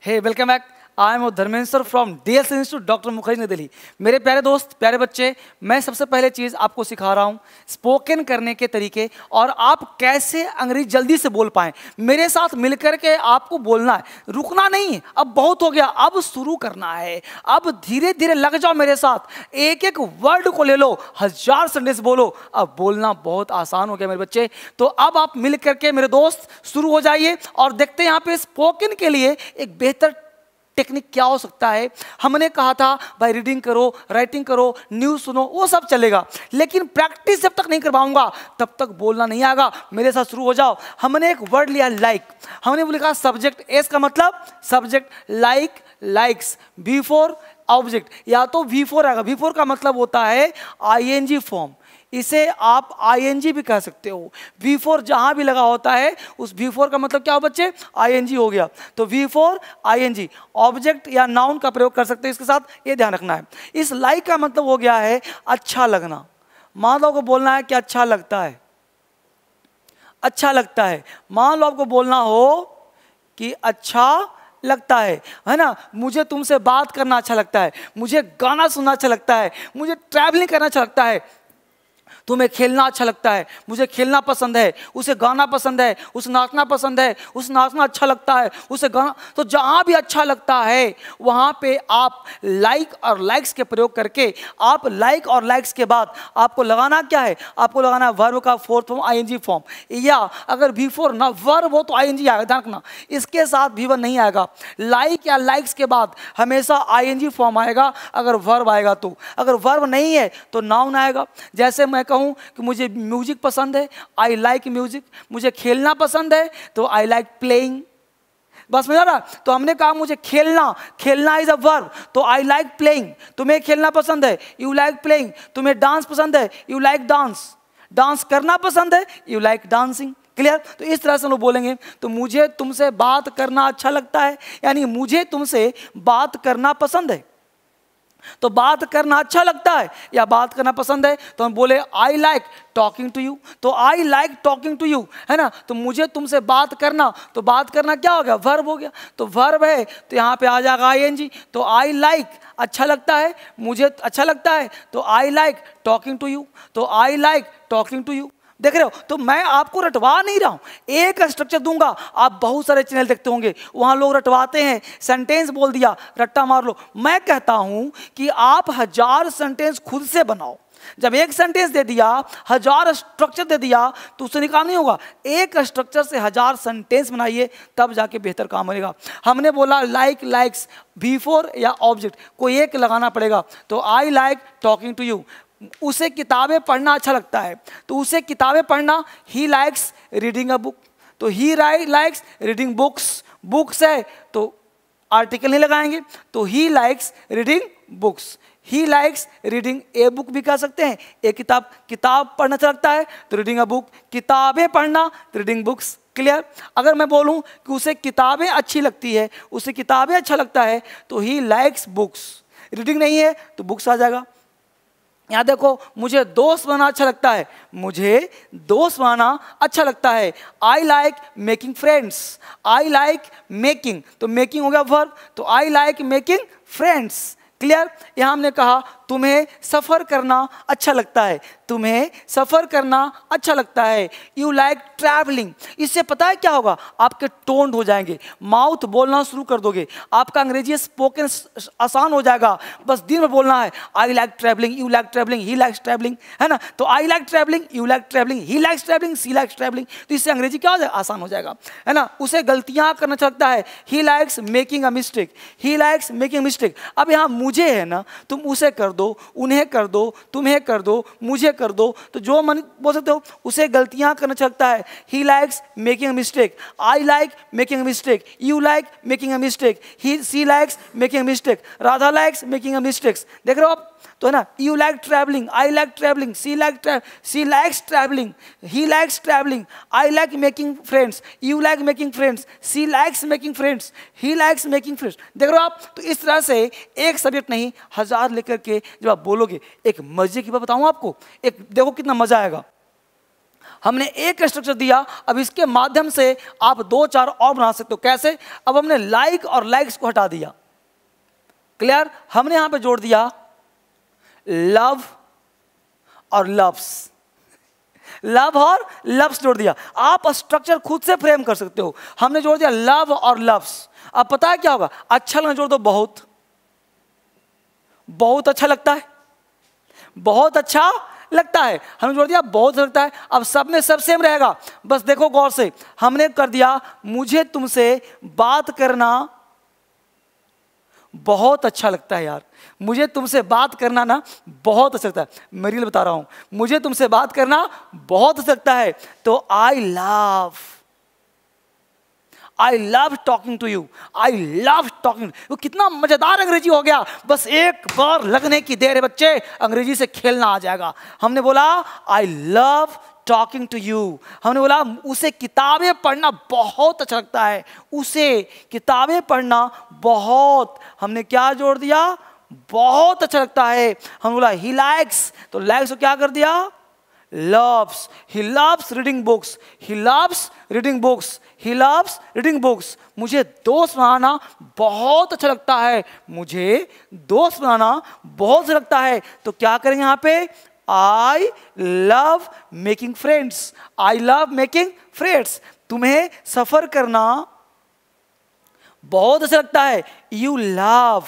Hey, welcome back. I am Dharmendra from D S institute doctor Mukherjee New Delhi मेरे प्यारे दोस्त प्यारे बच्चे मैं सबसे पहले चीज़ आपको सिखा रहा हूँ स्पोकन करने के तरीके और आप कैसे अंग्रेजी जल्दी से बोल पाएँ मेरे साथ मिलकर के आपको बोलना है रुकना नहीं अब बहुत हो गया अब शुरू करना है अब धीरे धीरे लग जाओ मेरे साथ एक एक वर्ड को ले लो हजार सेंटेंस बोलो अब बोलना बहुत आसान हो गया मेरे बच्चे तो अब आप मिल करके मेरे दोस्त शुरू हो जाइए और देखते हैं यहाँ पे स्पोकन के लिए एक बेहतर टेक्निक क्या हो सकता है हमने कहा था भाई रीडिंग करो राइटिंग करो न्यूज़ सुनो वो सब चलेगा लेकिन प्रैक्टिस जब तक नहीं कर पाऊंगा तब तक बोलना नहीं आएगा मेरे साथ शुरू हो जाओ हमने एक वर्ड लिया लाइक हमने वो लिखा सब्जेक्ट एस का मतलब subject like likes before object या तो वी फोर आएगा वी फोर का मतलब होता है आई एन जी फॉर्म इसे आप आई भी कह सकते हो वी फोर जहां भी लगा होता है उस वी फोर का मतलब क्या हो बच्चे आई हो गया तो वी फोर आई ऑब्जेक्ट या नाउन का प्रयोग कर सकते हो इसके साथ ये ध्यान रखना है इस लाइक का मतलब हो गया है अच्छा लगना माधव को बोलना है कि अच्छा लगता है अच्छा लगता है मान लो आपको बोलना हो कि अच्छा लगता है है ना मुझे तुमसे बात करना अच्छा लगता है मुझे गाना सुनना अच्छा लगता है मुझे ट्रैवलिंग करना अच्छा लगता है तुम्हें खेलना अच्छा लगता है मुझे खेलना पसंद है उसे गाना पसंद है उसे नाचना पसंद है उसे नाचना अच्छा लगता है उसे गाना तो जहाँ भी अच्छा लगता है वहाँ पे आप लाइक और लाइक्स के प्रयोग करके आप लाइक और लाइक्स के बाद आपको लगाना क्या है आपको लगाना है वर्व का फोर्थ फॉर्म आई फॉर्म या अगर वी फोर ना वर्व हो तो आई आएगा ध्यान रखना इसके साथ वी वन नहीं आएगा लाइक या लाइक्स के बाद हमेशा आई फॉर्म आएगा अगर वर्व आएगा तो अगर वर्व नहीं है तो नाउन आएगा जैसे मैं मैं कहूँ कि मुझे म्यूजिक पसंद है आई लाइक म्यूजिक मुझे खेलना पसंद है तो आई लाइक प्लेइंग बस मजा रहा तो हमने कहा मुझे खेलना खेलना इज अ वर्ब तो आई लाइक प्लेइंग तुम्हें खेलना पसंद है यू लाइक प्लेइंग तुम्हें डांस पसंद है यू लाइक डांस डांस करना पसंद है यू लाइक डांसिंग क्लियर तो इस तरह से लोग बोलेंगे तो मुझे तुमसे बात करना अच्छा लगता है यानी मुझे तुमसे बात करना पसंद है तो बात करना अच्छा लगता है या बात करना पसंद है तो हम बोले I like talking to you तो I like talking to you है ना तो मुझे तुमसे बात करना तो बात करना क्या हो गया वर्ब हो गया तो वर्ब है तो यहाँ पे आ जाएगा आई एन जी तो आई लाइक अच्छा लगता है मुझे अच्छा लगता है तो I like talking to you तो I like talking to you देख रहे हो तो मैं आपको रटवा नहीं रहा हूं एक स्ट्रक्चर दूंगा आप बहुत सारे चैनल देखते होंगे वहां लोग रटवाते हैं सेंटेंस बोल दिया रट्टा मार लो मैं कहता हूं कि आप हजार सेंटेंस खुद से बनाओ जब एक सेंटेंस दे दिया हजार स्ट्रक्चर दे दिया तो उससे निकाल नहीं होगा एक स्ट्रक्चर से हजार सेंटेंस बनाइए तब जाके बेहतर काम बनेगा हमने बोला लाइक लाइक्स बिफोर या ऑब्जेक्ट कोई एक लगाना पड़ेगा तो I like talking to you उसे किताबें पढ़ना अच्छा लगता है तो उसे किताबें पढ़ना he likes reading a book तो he likes reading books books है तो आर्टिकल नहीं लगाएंगे तो he likes reading books he likes reading a book भी कह सकते हैं ए किताब किताब पढ़ना अच्छा लगता है तो रीडिंग अ बुक किताबें पढ़ना तो रीडिंग बुक्स क्लियर अगर मैं बोलूं कि उसे किताबें अच्छी लगती है उसे किताबें अच्छा लगता है तो ही लाइक्स बुक्स रीडिंग नहीं है तो बुक्स आ जाएगा यहाँ देखो मुझे दोस्त बनाना अच्छा लगता है मुझे दोस्त बनाना अच्छा लगता है I like making friends I like making तो मेकिंग हो गया वर्ब तो I like making friends clear यहाँ हमने कहा तुम्हें सफ़र करना अच्छा लगता है तुम्हें सफ़र करना अच्छा लगता है यू लाइक ट्रैवलिंग इससे पता है क्या होगा आपके टोंड हो जाएंगे माउथ बोलना शुरू कर दोगे आपका अंग्रेजी स्पोकन आसान हो जाएगा बस दिन में बोलना है I like travelling you like travelling he likes travelling है ना तो I like travelling you like travelling he likes travelling she likes travelling तो इससे अंग्रेजी क्या हो जाएगा आसान हो जाएगा है ना उसे गलतियाँ करना अच्छा लगता है he likes making a mistake he likes making mistake अब यहाँ मुझे है ना तुम उसे कर दो उन्हें कर दो तुम्हें कर दो मुझे कर दो तो जो मन बोल सकते हो उसे गलतियाँ करना चाहता है he likes making mistake I like making mistake you like making a mistake he she likes making mistake Radha likes making a mistakes देख रहे हो आप तो है ना you like travelling I like travelling she like she likes travelling he likes travelling I like making friends you like making friends she likes making friends he likes making friends देख रहे हो आप तो इस तरह से एक सब्जेक्ट नहीं हज़ार लेकर के जब आप बोलोगे एक मज़े की बात बताऊँ आपको एक देखो कितना मज़ा आएगा हमने एक स्ट्रक्चर दिया अब इसके माध्यम से आप दो चार और बना सकते हो कैसे अब हमने लाइक और लाइक्स को हटा दिया क्लियर हमने यहां पे जोड़ दिया लव और लव्स लव और लव्स जोड़ दिया आप स्ट्रक्चर खुद से फ्रेम कर सकते हो हमने जोड़ दिया लव और लव्स अब पता है क्या होगा अच्छा लगना जोड़ दो बहुत बहुत अच्छा लगता है बहुत अच्छा लगता है हमने जोड़ दिया बहुत अच्छा लगता है अब सब में सब सेम रहेगा बस देखो गौर से हमने कर दिया मुझे तुमसे बात करना बहुत अच्छा लगता है यार मुझे तुमसे बात करना ना बहुत अच्छा लगता है मेरी बता रहा हूँ मुझे तुमसे बात करना बहुत अच्छा लगता है तो I love I love talking to you I love talking वो कितना मजेदार अंग्रेजी हो गया बस एक बार लगने की देर है बच्चे अंग्रेजी से खेलना आ जाएगा हमने बोला I love talking to you हमने बोला उसे किताबें पढ़ना बहुत अच्छा लगता है उसे किताबें पढ़ना बहुत हमने क्या जोड़ दिया बहुत अच्छा लगता है हमने बोला ही लाइक्स तो लाइक्स को क्या कर दिया loves he loves reading books he loves reading books he loves reading books मुझे दोस्त बनाना बहुत अच्छा लगता है मुझे दोस्त बनाना बहुत अच्छा लगता है तो क्या करें यहाँ पे I love making friends I love making friends तुम्हें सफ़र करना बहुत अच्छा लगता है यू लव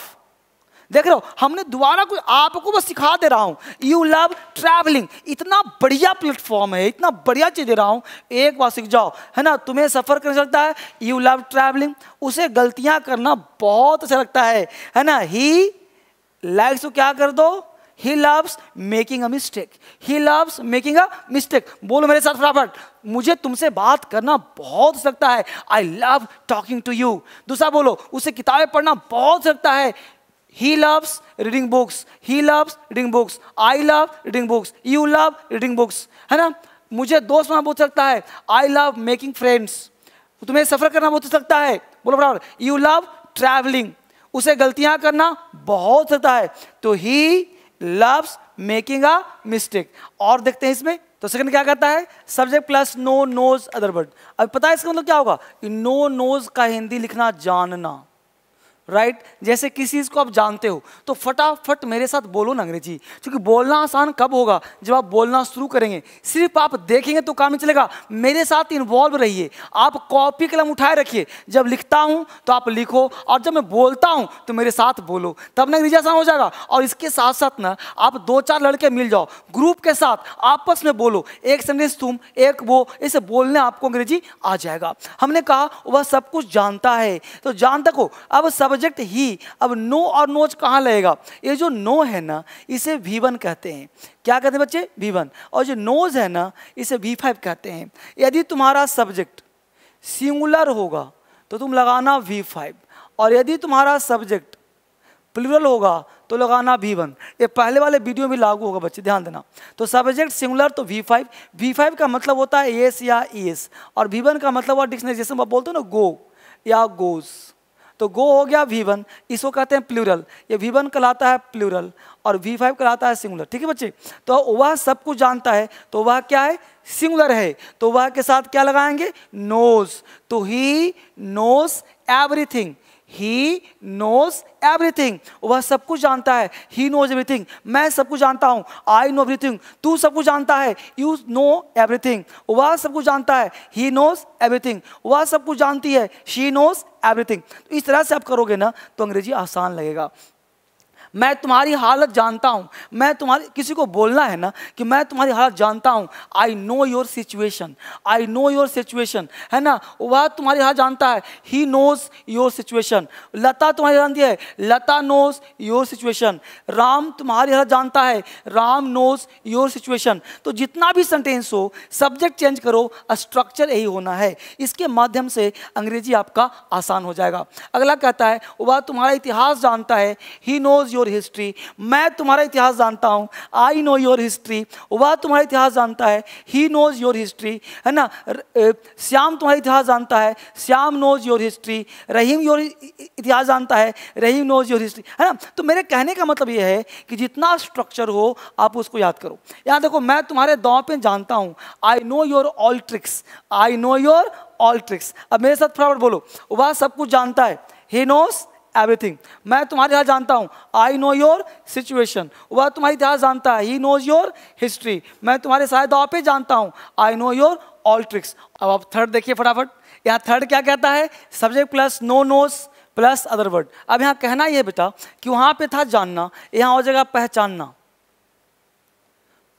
देख रहे हो हमने दोबारा कुछ आपको बस सिखा दे रहा हूं यू लव ट्रैवलिंग इतना बढ़िया प्लेटफॉर्म है इतना बढ़िया चीज़ दे रहा हूं एक बार सीख जाओ है ना तुम्हें सफ़र कर सकता है यू लव ट्रैवलिंग उसे गलतियां करना बहुत अच्छा लगता है है ना ही लाइक्स को क्या कर दो he loves making a mistake he loves making a mistake बोलो मेरे साथ फटाफट मुझे तुमसे बात करना बहुत सकता है I love talking to you दूसरा बोलो उसे किताबें पढ़ना बहुत सकता है he loves reading books he loves reading books i love reading books you love reading books है ना मुझे दोस्त बना बहुत सकता है आई लव मेकिंग फ्रेंड्स तुम्हें सफर करना बहुत सकता है बोलो बराबर यू लव ट्रैवलिंग उसे गलतियां करना बहुत सकता है तो he loves making a mistake और देखते हैं इसमें तो सेकंड क्या कहता है subject plus no knows other word अब पता है इसका मतलब क्या होगा कि नो नोज का हिंदी लिखना जानना राइट right? जैसे किसी चीज़ को आप जानते हो तो फटाफट मेरे साथ बोलो ना अंग्रेजी क्योंकि बोलना आसान कब होगा जब आप बोलना शुरू करेंगे सिर्फ आप देखेंगे तो काम नहीं चलेगा मेरे साथ इन्वॉल्व रहिए आप कॉपी कलम उठाए रखिए जब लिखता हूँ तो आप लिखो और जब मैं बोलता हूँ तो मेरे साथ बोलो तब ना अंग्रेजी आसान हो जाएगा और इसके साथ साथ ना आप दो चार लड़के मिल जाओ ग्रुप के साथ आपस में बोलो एक सेंटेंस तुम एक वो इसे बोलने आपको अंग्रेजी आ जाएगा हमने कहा वह सब कुछ जानता है तो जानता को अब सब प्रोजेक्ट ही अब नो और नोच कहाँ लगेगा ये जो नो है ना इसे वी वन कहते हैं क्या कहते हैं बच्चे वी वन और जो नोज है ना इसे वी फाइव कहते हैं यदि तुम्हारा सब्जेक्ट सिंगुलर होगा तो तुम लगाना वी फाइव और यदि तुम्हारा सब्जेक्ट प्लूरल होगा तो लगाना वी वन ये पहले वाले वीडियो में लागू होगा बच्चे ध्यान देना तो सब्जेक्ट सिंगुलर तो वी फाइव वी फाइव का मतलब होता है एस या एस e और वी वन का मतलब हुआ डिक्शनरी जैसे बोलते हो ना गो या गोज़ तो गो हो गया वी वन इसको कहते हैं प्लूरल ये वी वन कहलाता है प्लूरल और वी फाइव कहलाता है सिंगुलर ठीक है बच्चे तो वह सब कुछ जानता है तो वह क्या है सिंगुलर है तो वह के साथ क्या लगाएंगे नोज तो he knows everything he knows everything वह सब कुछ जानता है ही नोज एवरीथिंग मैं सब कुछ जानता हूँ आई नो एवरीथिंग तू सब कुछ जानता है यू नो एवरीथिंग वह सब कुछ जानता है ही नोज एवरीथिंग वह सब कुछ जानती है शी नोज एवरीथिंग तो इस तरह से आप करोगे ना तो अंग्रेजी आसान लगेगा मैं तुम्हारी हालत जानता हूँ मैं तुम्हारी किसी को बोलना है ना कि मैं तुम्हारी हालत जानता हूँ I know your situation I know your situation है ना वह तुम्हारी हालत जानता है he knows your situation Lata तुम्हारी जानती है Lata knows your situation Ram तुम्हारी हालत जानता है राम नोज योर सिचुएशन तो जितना भी सेंटेंस हो सब्जेक्ट चेंज करो स्ट्रक्चर यही होना है इसके माध्यम से अंग्रेजी आपका आसान हो जाएगा अगला कहता है वह तुम्हारा इतिहास जानता है he knows your your history मैं तुम्हारा इतिहास जानता हूँ आई नो योर हिस्ट्री वह तुम्हारा इतिहास जानता है ही नोज योर हिस्ट्री है ना श्याम तुम्हारा इतिहास जानता है Shyam knows your history Rahim your इतिहास जानता है रहीम नोज योर हिस्ट्री है ना तो मेरे कहने का मतलब यह है कि जितना स्ट्रक्चर हो आप उसको याद करो यहाँ देखो मैं तुम्हारे दाव पे जानता हूँ I know your all tricks I know your all tricks अब मेरे साथ फटाफट बोलो वह सब कुछ जानता है ही नोज एवरीथिंग मैं तुम्हारे इतिहास जानता हूँ आई नो योर सिचुएशन वह तुम्हारी इतिहास जानता है ही नोज योर हिस्ट्री मैं तुम्हारे सारे पे जानता हूँ I know your all tricks अब आप थर्ड देखिए फटाफट यहाँ थर्ड क्या कहता है subject plus no knows plus other word अब यहाँ कहना यह बेटा कि वहाँ पे था जानना यहाँ हो जाएगा पहचानना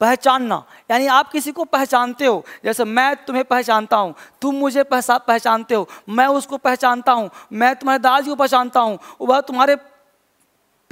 पहचानना यानी आप किसी को पहचानते हो जैसे मैं तुम्हें पहचानता हूँ तुम मुझे पहचानते हो मैं उसको पहचानता हूँ मैं तुम्हारे दादी को पहचानता हूँ वह तुम्हारे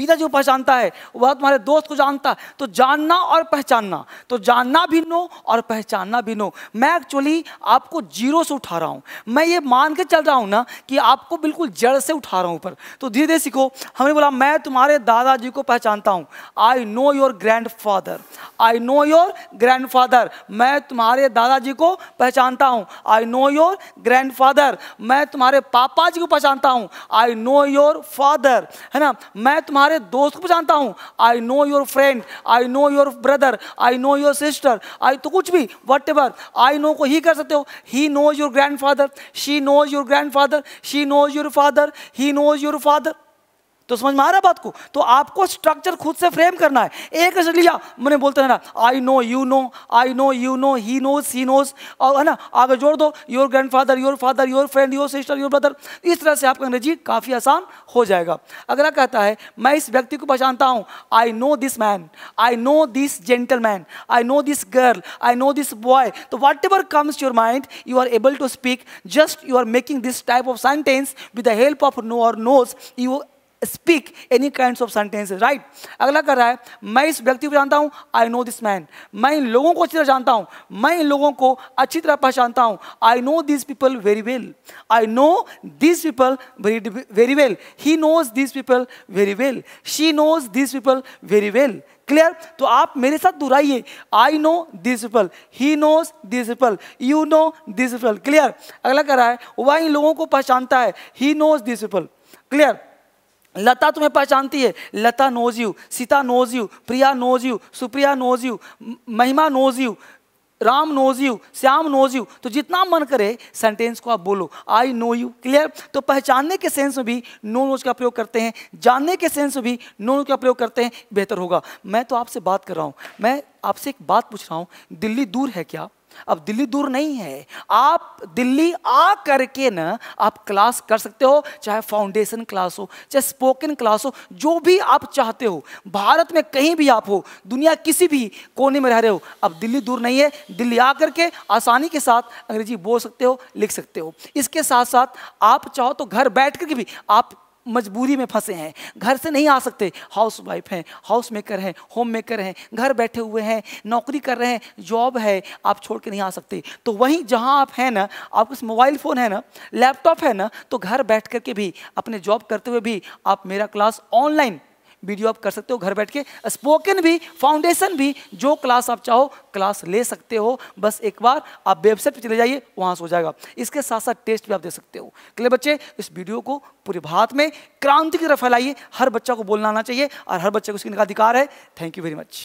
जी को पहचानता है वह तुम्हारे दोस्त को जानता है तो जानना और पहचानना तो जानना भी नो और पहचानना भी नो मैं एक्चुअली आपको जीरो से उठा रहा हूँ मैं ये मान के चल रहा हूँ ना कि आपको बिल्कुल जड़ से उठा रहा हूँ ऊपर तो धीरे धीरे सीखो हमने बोला मैं तुम्हारे दादाजी को पहचानता हूँ I know your grandfather I know your grandfather मैं तुम्हारे दादाजी को पहचानता हूँ I know your grandfather मैं तुम्हारे पापा जी को पहचानता हूँ आई नो योर फादर है ना मैं तुम्हारे तुम्हारे दोस्त को जानता हूँ I know your friend I know your brother I know your sister I तो कुछ भी वट एवर आई नो को ही कर सकते हो he knows your grandfather she knows your grandfather she knows your father he knows your father तो समझ में आ रहा है बात को तो आपको स्ट्रक्चर खुद से फ्रेम करना है एक लिया मैंने बोलते रहना I know you know I know you know he knows she knows और है ना आगे जोड़ दो your grandfather your father your friend your sister your brother इस तरह से आपका अंग्रेजी काफ़ी आसान हो जाएगा अगला कहता है मैं इस व्यक्ति को पहचानता हूँ I know this man I know this gentleman I know this girl I know this boy तो whatever comes your mind you are able to speak just you are making this type of sentence with the help of no और knows you speak any kind of sentence right अगला कर रहा है मैं इस व्यक्ति को जानता हूँ आई नो दिस मैन मैं इन लोगों को अच्छी तरह जानता हूँ मैं इन लोगों को अच्छी तरह पहचानता हूँ I know this people very well I know this people very very well he knows this people very well she knows this people very well clear तो आप मेरे साथ दोहराइए I know this people he knows this people you know this people clear अगला कर रहा है वह इन लोगों को पहचानता है he knows this people clear Lata तुम्हें पहचानती है Lata knows you Sita knows you Priya knows you Supriya knows you Mahima knows you Ram knows you Shyam knows you तो जितना मन करे सेंटेंस को आप बोलो आई नो यू क्लियर तो पहचानने के सेंस में भी नो नोज का प्रयोग करते हैं जानने के सेंस में भी नो नोज का प्रयोग करते हैं बेहतर होगा मैं तो आपसे बात कर रहा हूँ मैं आपसे एक बात पूछ रहा हूँ दिल्ली दूर है क्या अब दिल्ली दूर नहीं है आप दिल्ली आ करके ना आप क्लास कर सकते हो चाहे फाउंडेशन क्लास हो चाहे स्पोकन क्लास हो जो भी आप चाहते हो भारत में कहीं भी आप हो दुनिया किसी भी कोने में रह रहे हो अब दिल्ली दूर नहीं है दिल्ली आ करके आसानी के साथ अंग्रेजी बोल सकते हो लिख सकते हो इसके साथ साथ आप चाहो तो घर बैठ करके भी आप मजबूरी में फंसे हैं घर से नहीं आ सकते हाउस वाइफ हैं हाउस मेकर हैं होम मेकर हैं घर बैठे हुए हैं नौकरी कर रहे हैं जॉब है आप छोड़ के नहीं आ सकते तो वहीं जहाँ आप हैं ना आपके पास मोबाइल फ़ोन है ना लैपटॉप है ना तो घर बैठ कर के भी अपने जॉब करते हुए भी आप मेरा क्लास ऑनलाइन वीडियो आप कर सकते हो घर बैठ के स्पोकन भी फाउंडेशन भी जो क्लास आप चाहो क्लास ले सकते हो बस एक बार आप वेबसाइट पर चले जाइए वहाँ से हो जाएगा इसके साथ साथ टेस्ट भी आप दे सकते हो क्लियर बच्चे इस वीडियो को पूरे भारत में क्रांति की तरफ फैलाइए हर बच्चा को बोलना आना चाहिए और हर बच्चे को का अधिकार है थैंक यू वेरी मच